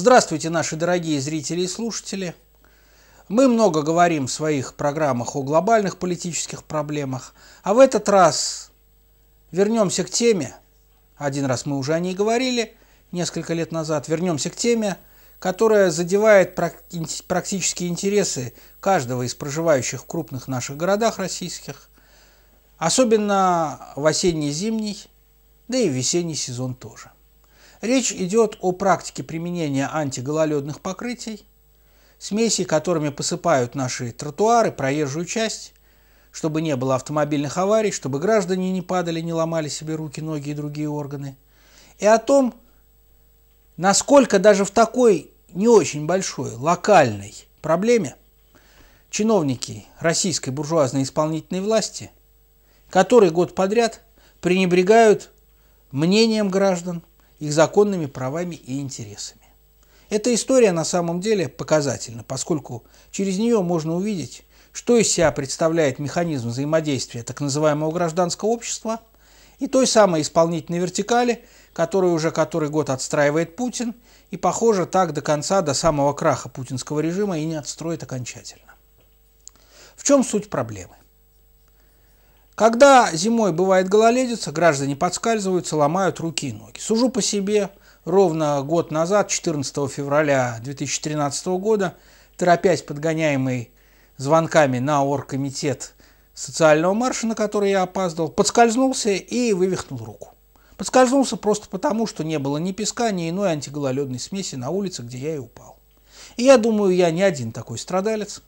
Здравствуйте, наши дорогие зрители и слушатели. Мы много говорим в своих программах о глобальных политических проблемах, а в этот раз вернемся к теме, один раз мы уже о ней говорили несколько лет назад, вернемся к теме, которая задевает практически интересы каждого из проживающих в крупных наших городах российских, особенно в осенний-зимний, да и в весенний сезон тоже. Речь идет о практике применения антигололедных покрытий, смесей, которыми посыпают наши тротуары, проезжую часть, чтобы не было автомобильных аварий, чтобы граждане не падали, не ломали себе руки, ноги и другие органы. И о том, насколько даже в такой не очень большой локальной проблеме чиновники российской буржуазной исполнительной власти, которые год подряд пренебрегают мнением граждан, их законными правами и интересами. Эта история на самом деле показательна, поскольку через нее можно увидеть, что из себя представляет механизм взаимодействия так называемого гражданского общества и той самой исполнительной вертикали, которую уже который год отстраивает Путин, и, похоже, так до конца, до самого краха путинского режима и не отстроит окончательно. В чем суть проблемы? Когда зимой бывает гололедица, граждане подскальзываются, ломают руки и ноги. Сужу по себе, ровно год назад, 14 февраля 2013 года, торопясь подгоняемый звонками на оргкомитет социального марша, на который я опаздывал, подскользнулся и вывихнул руку. Подскользнулся просто потому, что не было ни песка, ни иной антигололедной смеси на улице, где я и упал. И я думаю, я не один такой страдалец.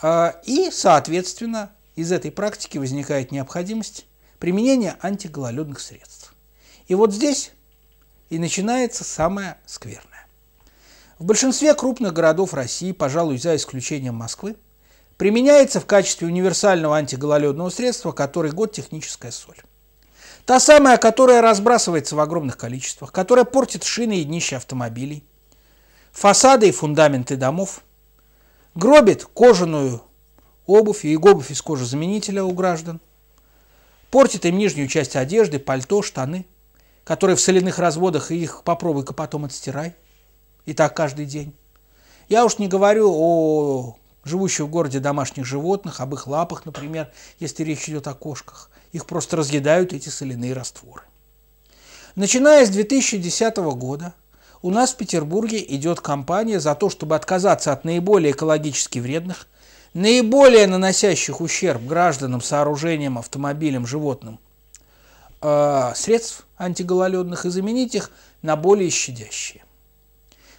А, и, соответственно, из этой практики возникает необходимость применения антигололедных средств. И вот здесь и начинается самое скверное. В большинстве крупных городов России, пожалуй, за исключением Москвы, применяется в качестве универсального антигололедного средства который год техническая соль. Та самая, которая разбрасывается в огромных количествах, которая портит шины и днища автомобилей, фасады и фундаменты домов, гробит кожаную обувь и обувь из кожи заменителя у граждан. Портит им нижнюю часть одежды, пальто, штаны, которые в соляных разводах, и их попробуй-ка потом отстирай. И так каждый день. Я уж не говорю о живущих в городе домашних животных, об их лапах, например, если речь идет о кошках. Их просто разъедают эти соляные растворы. Начиная с 2010 года у нас в Петербурге идет кампания за то, чтобы отказаться от наиболее экологически вредных – наиболее наносящих ущерб гражданам, сооружениям, автомобилям, животным э, средств антигололедных и заменить их на более щадящие.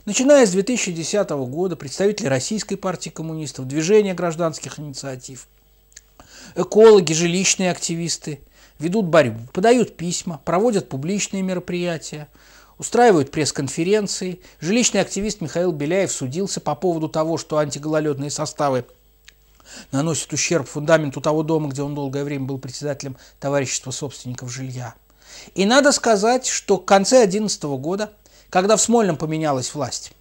Начиная с 2010 года представители Российской партии коммунистов, движения гражданских инициатив, экологи, жилищные активисты ведут борьбу, подают письма, проводят публичные мероприятия, устраивают пресс-конференции. Жилищный активист Михаил Беляев судился по поводу того, что антигололедные составы – наносит ущерб фундаменту того дома, где он долгое время был председателем товарищества собственников жилья. И надо сказать, что к конце 2011 года, когда в Смольном поменялась власть,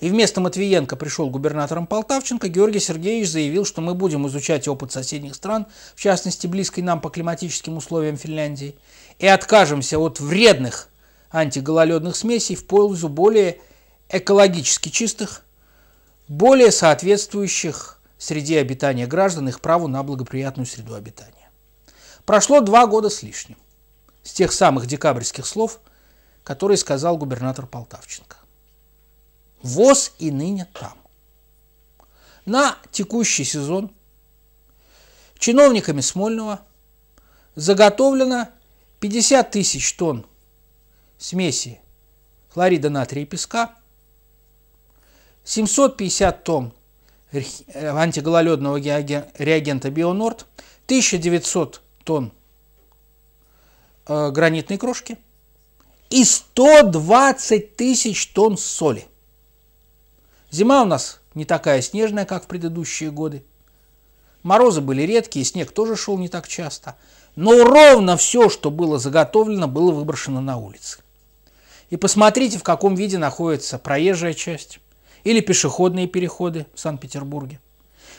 и вместо Матвиенко пришел губернатором Полтавченко, Георгий Сергеевич заявил, что мы будем изучать опыт соседних стран, в частности, близкой нам по климатическим условиям Финляндии, и откажемся от вредных антигололедных смесей в пользу более экологически чистых, более соответствующих среде обитания граждан их праву на благоприятную среду обитания. Прошло два года с лишним с тех самых декабрьских слов, которые сказал губернатор Полтавченко. ВОЗ и ныне там. На текущий сезон чиновниками Смольного заготовлено 50 тысяч тонн смеси хлорида натрия и песка, 750 тонн Э, антигололедного реагента Бионорд, 1900 тонн э, гранитной крошки и 120 тысяч тонн соли. Зима у нас не такая снежная, как в предыдущие годы. Морозы были редкие, снег тоже шел не так часто. Но ровно все, что было заготовлено, было выброшено на улице. И посмотрите, в каком виде находится проезжая часть, или пешеходные переходы в Санкт-Петербурге?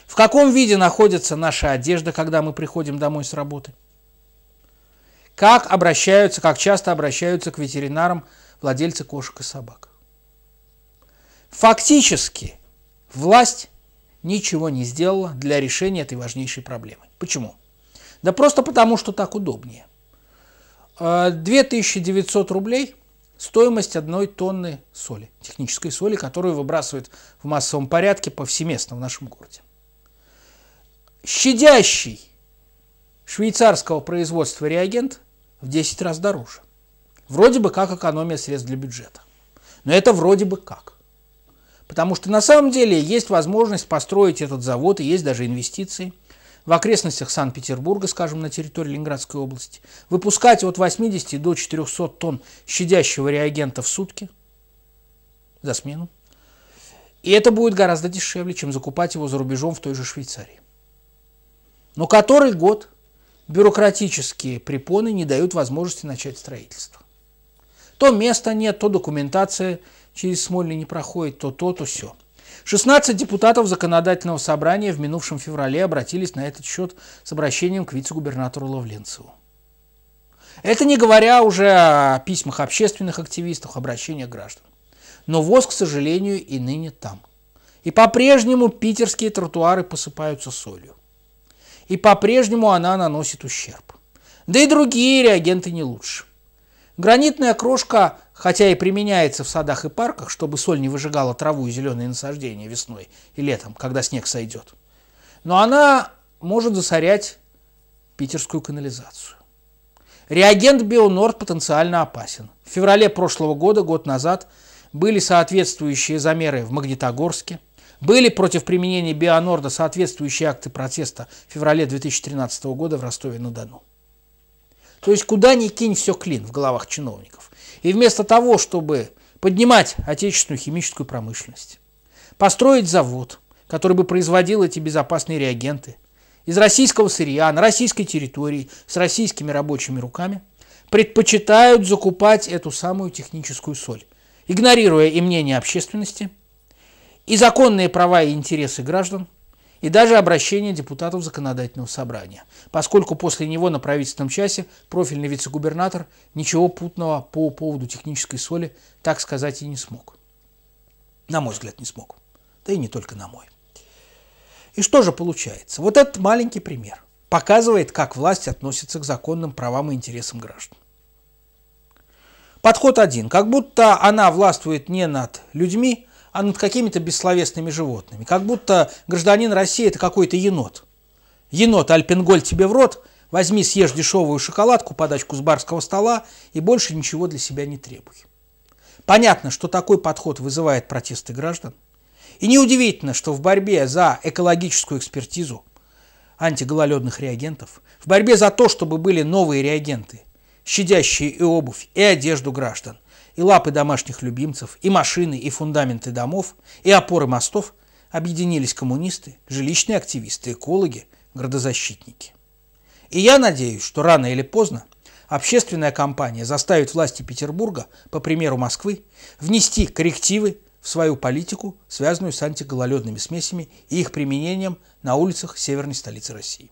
В каком виде находится наша одежда, когда мы приходим домой с работы? Как обращаются, как часто обращаются к ветеринарам владельцы кошек и собак? Фактически власть ничего не сделала для решения этой важнейшей проблемы. Почему? Да просто потому, что так удобнее. 2900 э, рублей – стоимость одной тонны соли, технической соли, которую выбрасывают в массовом порядке повсеместно в нашем городе. Щадящий швейцарского производства реагент в 10 раз дороже. Вроде бы как экономия средств для бюджета. Но это вроде бы как. Потому что на самом деле есть возможность построить этот завод, и есть даже инвестиции – в окрестностях Санкт-Петербурга, скажем, на территории Ленинградской области, выпускать от 80 до 400 тонн щадящего реагента в сутки за смену. И это будет гораздо дешевле, чем закупать его за рубежом в той же Швейцарии. Но который год бюрократические препоны не дают возможности начать строительство. То места нет, то документация через Смольный не проходит, то то, то все. 16 депутатов Законодательного собрания в минувшем феврале обратились на этот счет с обращением к вице-губернатору Лавленцеву. Это не говоря уже о письмах общественных активистов, обращениях граждан. Но ВОЗ, к сожалению, и ныне там. И по-прежнему питерские тротуары посыпаются солью. И по-прежнему она наносит ущерб. Да и другие реагенты не лучше. Гранитная крошка хотя и применяется в садах и парках, чтобы соль не выжигала траву и зеленые насаждения весной и летом, когда снег сойдет. Но она может засорять питерскую канализацию. Реагент Бионорд потенциально опасен. В феврале прошлого года, год назад, были соответствующие замеры в Магнитогорске, были против применения Бионорда соответствующие акты протеста в феврале 2013 года в Ростове-на-Дону. То есть куда ни кинь, все клин в головах чиновников. И вместо того, чтобы поднимать отечественную химическую промышленность, построить завод, который бы производил эти безопасные реагенты из российского сырья на российской территории с российскими рабочими руками, предпочитают закупать эту самую техническую соль, игнорируя и мнение общественности, и законные права и интересы граждан, и даже обращение депутатов законодательного собрания, поскольку после него на правительственном часе профильный вице-губернатор ничего путного по поводу технической соли, так сказать, и не смог. На мой взгляд, не смог. Да и не только на мой. И что же получается? Вот этот маленький пример показывает, как власть относится к законным правам и интересам граждан. Подход один. Как будто она властвует не над людьми, а над какими-то бессловесными животными. Как будто гражданин России – это какой-то енот. Енот Альпенголь тебе в рот, возьми, съешь дешевую шоколадку, подачку с барского стола и больше ничего для себя не требуй. Понятно, что такой подход вызывает протесты граждан. И неудивительно, что в борьбе за экологическую экспертизу антигололедных реагентов, в борьбе за то, чтобы были новые реагенты, щадящие и обувь, и одежду граждан, и лапы домашних любимцев, и машины, и фундаменты домов, и опоры мостов объединились коммунисты, жилищные активисты, экологи, градозащитники. И я надеюсь, что рано или поздно общественная кампания заставит власти Петербурга, по примеру Москвы, внести коррективы в свою политику, связанную с антигололедными смесями и их применением на улицах северной столицы России.